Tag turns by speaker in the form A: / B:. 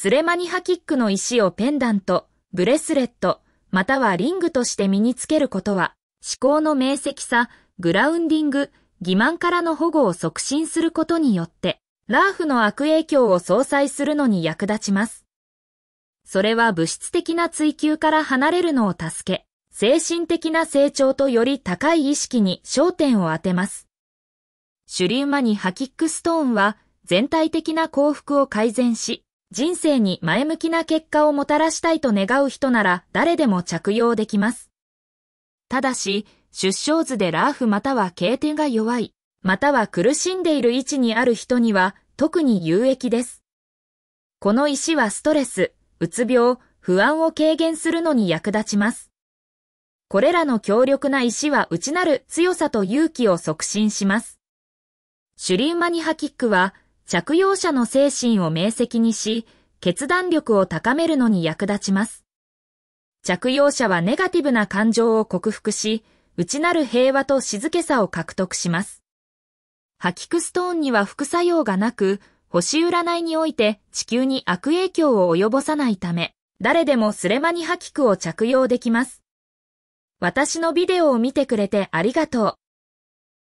A: スレマニハキックの石をペンダント、ブレスレット、またはリングとして身につけることは、思考の明晰さ、グラウンディング、欺瞞からの保護を促進することによって、ラーフの悪影響を相殺するのに役立ちます。それは物質的な追求から離れるのを助け、精神的な成長とより高い意識に焦点を当てます。シュリウマニハキックストーンは全体的な幸福を改善し、人生に前向きな結果をもたらしたいと願う人なら誰でも着用できます。ただし、出生図でラーフまたは経典が弱い、または苦しんでいる位置にある人には特に有益です。この石はストレス、うつ病、不安を軽減するのに役立ちます。これらの強力な石は内なる強さと勇気を促進します。シュリーマニハキックは着用者の精神を明晰にし、決断力を高めるのに役立ちます。着用者はネガティブな感情を克服し、内なる平和と静けさを獲得します。ハキクストーンには副作用がなく、星占いにおいて地球に悪影響を及ぼさないため、誰でもスレマニハキクを着用できます。私のビデオを見てくれてありがとう。